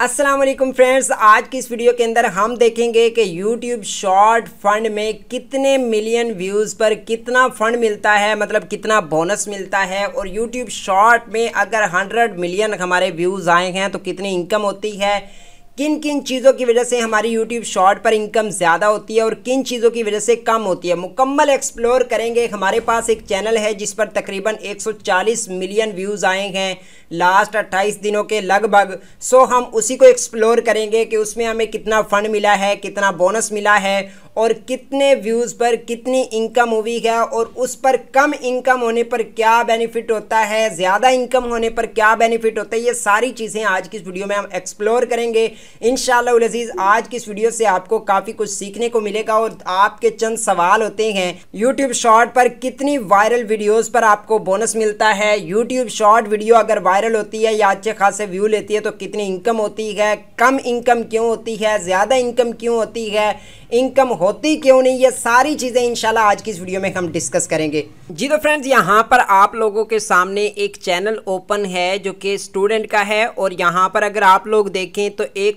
Aslam friends आज की इस वीडियो के अंदर हम देखेंगे कि YouTube शॉर्ट फंड में कितने मिलियन व्यूज़ पर कितना फंड मिलता है मतलब कितना बोनस मिलता है और YouTube शॉर्ट में अगर 100 मिलियन हमारे व्यूज़ आए हैं तो कितनी इनकम होती है किन किन चीज़ों की वजह से हमारी यूट्यूब शॉर्ट पर इनकम ज़्यादा होती है और किन चीज़ों की वजह से कम होती है मुकम्मल एक्सप्लोर करेंगे हमारे पास एक चैनल है जिस पर तकरीबन 140 मिलियन व्यूज़ आए हैं लास्ट 28 दिनों के लगभग सो हम उसी को एक्सप्लोर करेंगे कि उसमें हमें कितना फ़ंड मिला है कितना बोनस मिला है और कितने व्यूज़ पर कितनी इनकम हुई है और उस पर कम इनकम होने पर क्या बेनिफिट होता है ज़्यादा इनकम होने पर क्या बेनिफिट होता है ये सारी चीज़ें आज की इस वीडियो में हम एक्सप्लोर करेंगे इन शजीज़ आज की इस वीडियो से आपको काफ़ी कुछ सीखने को मिलेगा और आपके चंद सवाल होते हैं यूट्यूब शॉर्ट पर कितनी वायरल वीडियोज़ पर आपको बोनस मिलता है यूट्यूब शॉर्ट वीडियो अगर वायरल होती है या अच्छे खासे व्यू लेती है तो कितनी इनकम होती है कम इनकम क्यों होती है ज़्यादा इनकम क्यों होती है इनकम होती क्यों नहीं ये सारी चीज़ें इंशाल्लाह आज की इस वीडियो में हम डिस्कस करेंगे जी तो फ्रेंड्स यहाँ पर आप लोगों के सामने एक चैनल ओपन है जो कि स्टूडेंट का है और यहाँ पर अगर आप लोग देखें तो एक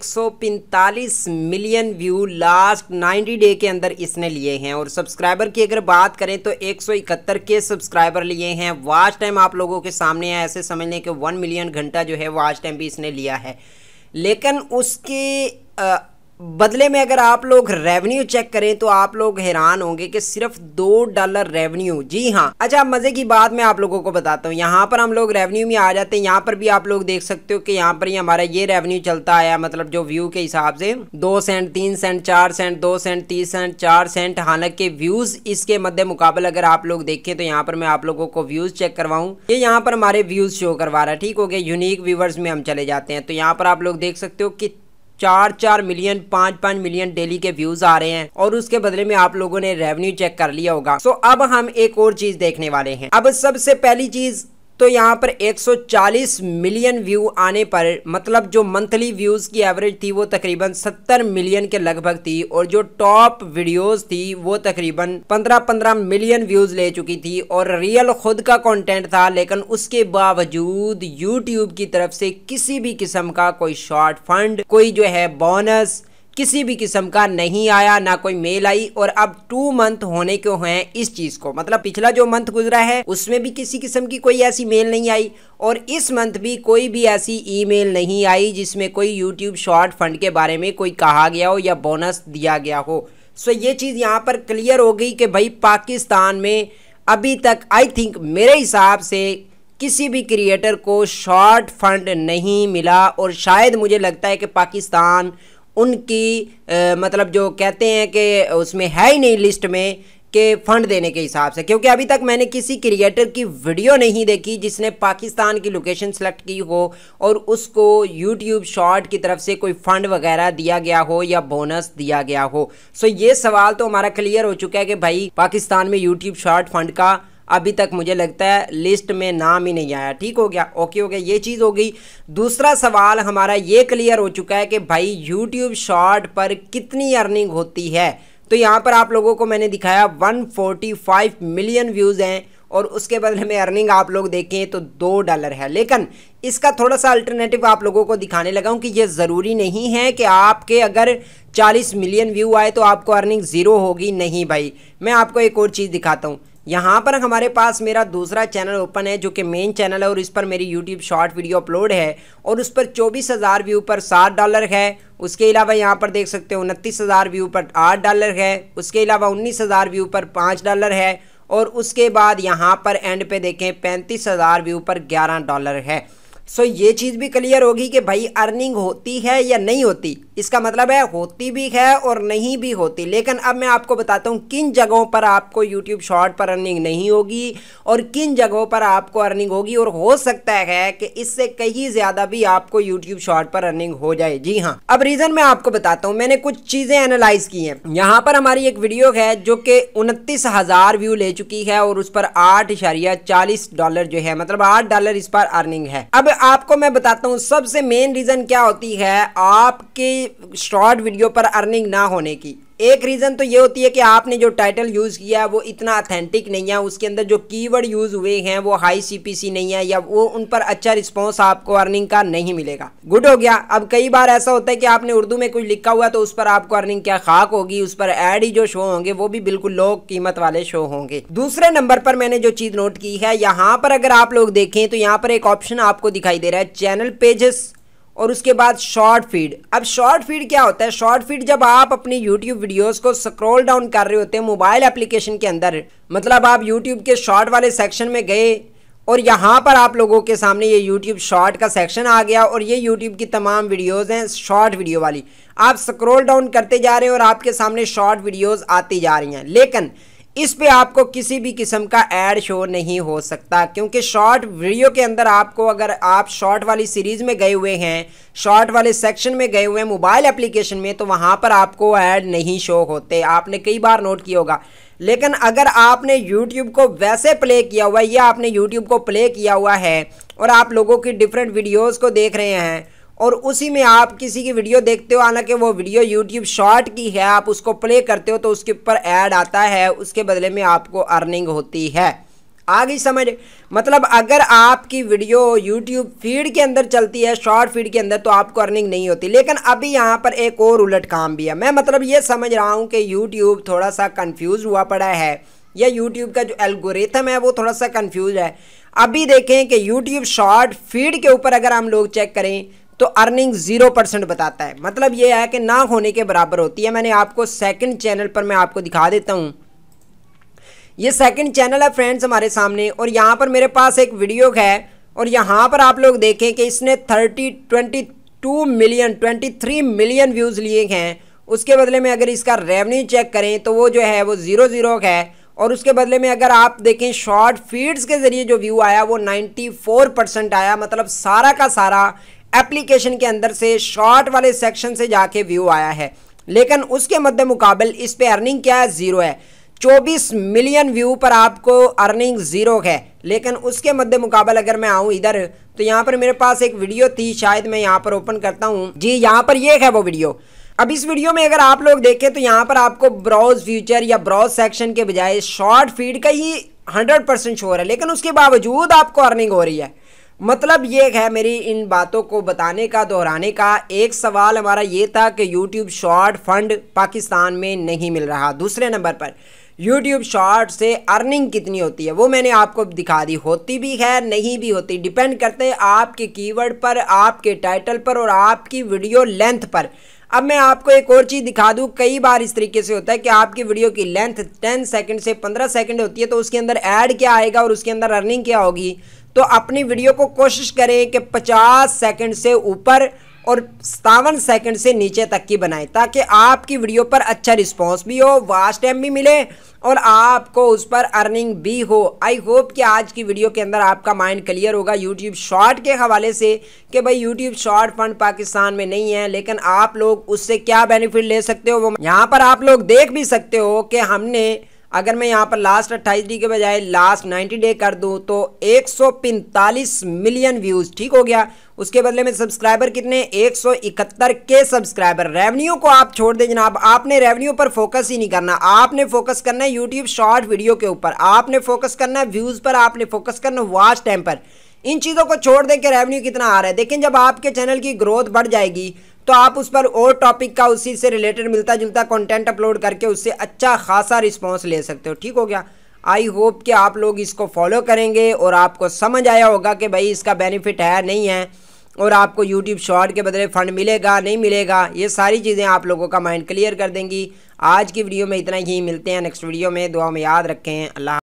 million view last ninety day के अंदर इसने लिए हैं और सब्सक्राइबर की अगर बात करें तो एक के सब्सक्राइबर लिए हैं वाच टाइम आप लोगों के सामने है ऐसे समझ लें कि वन मिलियन घंटा जो है वाच टाइम भी इसने लिया है लेकिन उसके बदले में अगर आप लोग रेवेन्यू चेक करें तो आप लोग हैरान होंगे कि सिर्फ दो डॉलर रेवेन्यू जी हाँ अच्छा मजे की बात मैं आप लोगों को बताता हूँ यहाँ पर हम लोग रेवेन्यू में आ जाते हैं यहाँ पर भी आप लोग देख सकते हो कि यहाँ पर ही हमारा ये रेवेन्यू चलता आया मतलब जो व्यू के हिसाब से दो सेंट तीन सेंट चार सेंट दो सेंट तीस सेंट चार सेंट हालांकि व्यूज इसके मध्य मुकाबले अगर आप लोग देखें तो यहाँ पर मैं आप लोगों को व्यूज चेक करवाऊँ ये यहाँ पर हमारे व्यूज शो करवा रहा है ठीक हो गया यूनिक व्यूवर्स में हम चले जाते हैं तो यहाँ पर आप लोग देख सकते हो कि चार चार मिलियन पांच पांच मिलियन डेली के व्यूज आ रहे हैं और उसके बदले में आप लोगों ने रेवेन्यू चेक कर लिया होगा सो अब हम एक और चीज देखने वाले हैं अब सबसे पहली चीज तो यहाँ पर 140 मिलियन व्यू आने पर मतलब जो मंथली व्यूज़ की एवरेज थी वो तकरीबन 70 मिलियन के लगभग थी और जो टॉप वीडियोस थी वो तकरीबन 15-15 मिलियन व्यूज़ ले चुकी थी और रियल खुद का कंटेंट था लेकिन उसके बावजूद यूट्यूब की तरफ से किसी भी किस्म का कोई शॉर्ट फंड कोई जो है बोनस किसी भी किस्म का नहीं आया ना कोई मेल आई और अब टू मंथ होने को हैं इस चीज़ को मतलब पिछला जो मंथ गुजरा है उसमें भी किसी किस्म की कोई ऐसी मेल नहीं आई और इस मंथ भी कोई भी ऐसी ईमेल नहीं आई जिसमें कोई यूट्यूब शॉर्ट फंड के बारे में कोई कहा गया हो या बोनस दिया गया हो सो ये चीज़ यहाँ पर क्लियर हो गई कि भाई पाकिस्तान में अभी तक आई थिंक मेरे हिसाब से किसी भी क्रिएटर को शॉर्ट फंड नहीं मिला और शायद मुझे लगता है कि पाकिस्तान उनकी आ, मतलब जो कहते हैं कि उसमें है ही नहीं लिस्ट में के फंड देने के हिसाब से क्योंकि अभी तक मैंने किसी क्रिएटर की वीडियो नहीं देखी जिसने पाकिस्तान की लोकेशन सेलेक्ट की हो और उसको यूट्यूब शॉर्ट की तरफ से कोई फंड वगैरह दिया गया हो या बोनस दिया गया हो सो ये सवाल तो हमारा क्लियर हो चुका है कि भाई पाकिस्तान में यूट्यूब शॉर्ट फंड का अभी तक मुझे लगता है लिस्ट में नाम ही नहीं आया ठीक हो गया ओके हो गया ये चीज़ हो गई दूसरा सवाल हमारा ये क्लियर हो चुका है कि भाई यूट्यूब शॉर्ट पर कितनी अर्निंग होती है तो यहाँ पर आप लोगों को मैंने दिखाया 145 मिलियन व्यूज़ हैं और उसके बदले में अर्निंग आप लोग देखें तो दो डॉलर है लेकिन इसका थोड़ा सा अल्टरनेटिव आप लोगों को दिखाने लगा हूँ कि ये ज़रूरी नहीं है कि आपके अगर 40 मिलियन व्यू आए तो आपको अर्निंग ज़ीरो होगी नहीं भाई मैं आपको एक और चीज़ दिखाता हूँ यहाँ पर हमारे पास मेरा दूसरा चैनल ओपन है जो कि मेन चैनल है और इस पर मेरी यूट्यूब शॉर्ट वीडियो अपलोड है और उस पर चौबीस हज़ार व्यू पर सात डॉलर है उसके अलावा यहाँ पर देख सकते हो उनतीस हज़ार व्यू पर आठ डॉलर है उसके अलावा उन्नीस हज़ार व्यू पर पाँच डॉलर है और उसके बाद यहाँ पर एंड पे देखें पैंतीस हज़ार व्यू पर ग्यारह डॉलर है सो ये चीज़ भी क्लियर होगी कि भाई अर्निंग होती है या नहीं होती इसका मतलब है होती भी है और नहीं भी होती लेकिन अब मैं आपको बताता हूँ किन जगहों पर आपको यूट्यूब शॉर्ट पर अर्निंग नहीं होगी और किन जगहों पर आपको अर्निंग होगी और हो सकता है कि इससे कहीं ज़्यादा भी आपको यूट्यूब शॉर्ट पर अर्निंग हो जाए जी हाँ अब रीज़न मैं आपको बताता हूँ मैंने कुछ चीज़ें एनालाइज की हैं यहाँ पर हमारी एक वीडियो है जो कि उनतीस हज़ार व्यू ले चुकी है और उस पर आठ डॉलर जो है मतलब आठ डॉलर इस पर अर्निंग है अब आपको मैं बताता हूँ सबसे मेन रीज़न क्या होती है आपके शॉर्ट वीडियो पर अर्निंग ना होने की एक रीज़न तो ये होती है कि आपने जो टाइटल यूज़ किया वो इतना अथेंटिक नहीं है उसके अंदर जो कीवर्ड यूज़ हुए हैं वो हाई सीपीसी नहीं है या वो उन पर अच्छा रिस्पॉन्स आपको अर्निंग का नहीं मिलेगा गुड हो गया अब कई बार ऐसा होता है कि आपने उर्दू में कुछ लिखा हुआ तो उस पर आपको अर्निंग क्या खाक होगी उस पर एड ही जो शो होंगे वो भी बिल्कुल लो कीमत वाले शो होंगे दूसरे नंबर पर मैंने जो चीज़ नोट की है यहाँ पर अगर आप लोग देखें तो यहाँ पर एक ऑप्शन आपको दिखाई दे रहा है चैनल पेजेस और उसके बाद शॉर्ट फीड अब शॉर्ट फीड क्या होता है शॉर्ट फीड जब आप अपनी यूट्यूब वीडियोस को स्क्रॉल डाउन कर रहे होते हैं मोबाइल एप्लीकेशन के अंदर मतलब आप यूट्यूब के शॉर्ट वाले सेक्शन में गए और यहाँ पर आप लोगों के सामने ये यूट्यूब शॉर्ट का सेक्शन आ गया और ये यूट्यूब की तमाम वीडियोज़ हैं शॉर्ट वीडियो वाली आप स्क्रोल डाउन करते जा रहे हैं और आपके सामने शॉर्ट वीडियोज आती जा रही हैं लेकिन इस पे आपको किसी भी किस्म का एड शो नहीं हो सकता क्योंकि शॉर्ट वीडियो के अंदर आपको अगर आप शॉर्ट वाली सीरीज़ में गए हुए हैं शॉर्ट वाले सेक्शन में गए हुए हैं मोबाइल एप्लीकेशन में तो वहाँ पर आपको ऐड नहीं शो होते आपने कई बार नोट किया होगा लेकिन अगर आपने YouTube को वैसे प्ले किया हुआ है या आपने YouTube को प्ले किया हुआ है और आप लोगों की डिफरेंट वीडियोज़ को देख रहे हैं और उसी में आप किसी की वीडियो देखते हो हालांकि वो वीडियो यूट्यूब शॉर्ट की है आप उसको प्ले करते हो तो उसके ऊपर ऐड आता है उसके बदले में आपको अर्निंग होती है आगे समझ मतलब अगर आपकी वीडियो यूट्यूब फीड के अंदर चलती है शॉर्ट फीड के अंदर तो आपको अर्निंग नहीं होती लेकिन अभी यहाँ पर एक और उलट काम भी है मैं मतलब ये समझ रहा हूँ कि यूट्यूब थोड़ा सा कन्फ्यूज़ हुआ पड़ा है या यूट्यूब का जो एल्गोरिथम है वो थोड़ा सा कन्फ्यूज है अभी देखें कि यूट्यूब शॉर्ट फीड के ऊपर अगर हम लोग चेक करें तो अर्निंग जीरो परसेंट बताता है मतलब ये है कि ना होने के बराबर होती है मैंने आपको सेकंड चैनल पर मैं आपको दिखा देता हूँ ये सेकंड चैनल है फ्रेंड्स हमारे सामने और यहाँ पर मेरे पास एक वीडियो है और यहाँ पर आप लोग देखें कि इसने thirty twenty million twenty million views लिए हैं उसके बदले में अगर इसका रेवन्यू चेक करें तो वो जो है वो ज़ीरो ज़ीरो है और उसके बदले में अगर आप देखें शॉर्ट फीड्स के ज़रिए जो व्यू आया वो 94 परसेंट आया मतलब सारा का सारा एप्लीकेशन के अंदर से शॉर्ट वाले सेक्शन से जाके व्यू आया है लेकिन उसके मद्दे मुकाबल इस पर अर्निंग क्या है ज़ीरो है 24 मिलियन व्यू पर आपको अर्निंग ज़ीरो है लेकिन उसके मद्दे मुकाबल अगर मैं आऊँ इधर तो यहाँ पर मेरे पास एक वीडियो थी शायद मैं यहाँ पर ओपन करता हूँ जी यहाँ पर ये है वो वीडियो अब इस वीडियो में अगर आप लोग देखें तो यहाँ पर आपको ब्राउज फ्यूचर या ब्राउज सेक्शन के बजाय शॉर्ट फीड का ही हंड्रेड परसेंट शोर है लेकिन उसके बावजूद आपको अर्निंग हो रही है मतलब ये है मेरी इन बातों को बताने का दोहराने का एक सवाल हमारा ये था कि यूट्यूब शॉर्ट फंड पाकिस्तान में नहीं मिल रहा दूसरे नंबर पर यूट्यूब शॉर्ट से अर्निंग कितनी होती है वो मैंने आपको दिखा दी होती भी है नहीं भी होती डिपेंड करते हैं आपके कीवर्ड पर आपके टाइटल पर और आपकी वीडियो लेंथ पर अब मैं आपको एक और चीज़ दिखा दूँ कई बार इस तरीके से होता है कि आपकी वीडियो की लेंथ टेन सेकेंड से पंद्रह सेकेंड होती है तो उसके अंदर ऐड क्या आएगा और उसके अंदर अर्निंग क्या होगी तो अपनी वीडियो को कोशिश करें कि 50 सेकंड से ऊपर और सतावन सेकंड से नीचे तक की बनाएं ताकि आपकी वीडियो पर अच्छा रिस्पांस भी हो वास्ट टाइम भी मिले और आपको उस पर अर्निंग भी हो आई होप कि आज की वीडियो के अंदर आपका माइंड क्लियर होगा यूट्यूब शॉर्ट के हवाले से कि भाई यूट्यूब शॉर्ट फंड पाकिस्तान में नहीं है लेकिन आप लोग उससे क्या बेनिफिट ले सकते हो वो यहाँ पर आप लोग देख भी सकते हो कि हमने अगर मैं यहाँ पर लास्ट अट्ठाईस डी के बजाय लास्ट नाइन्टी डे कर दूँ तो एक मिलियन व्यूज़ ठीक हो गया उसके बदले में सब्सक्राइबर कितने एक के सब्सक्राइबर रेवेन्यू को आप छोड़ दें जनाब आपने रेवेन्यू पर फोकस ही नहीं करना आपने फोकस करना है यूट्यूब शॉर्ट वीडियो के ऊपर आपने फोकस करना है व्यूज़ पर आपने फोकस करना वॉच टाइम पर इन चीज़ों को छोड़ दें कि रेवेन्यू कितना आ रहा है लेकिन जब आपके चैनल की ग्रोथ बढ़ जाएगी तो आप उस पर और टॉपिक का उसी से रिलेटेड मिलता जुलता कंटेंट अपलोड करके उससे अच्छा खासा रिस्पॉन्स ले सकते हो ठीक हो गया आई होप कि आप लोग इसको फॉलो करेंगे और आपको समझ आया होगा कि भाई इसका बेनिफिट है नहीं है और आपको यूट्यूब शॉर्ट के बदले फ़ंड मिलेगा नहीं मिलेगा ये सारी चीज़ें आप लोगों का माइंड क्लियर कर देंगी आज की वीडियो में इतना ही मिलते हैं नेक्स्ट वीडियो में दुआ में याद रखें अल्लाह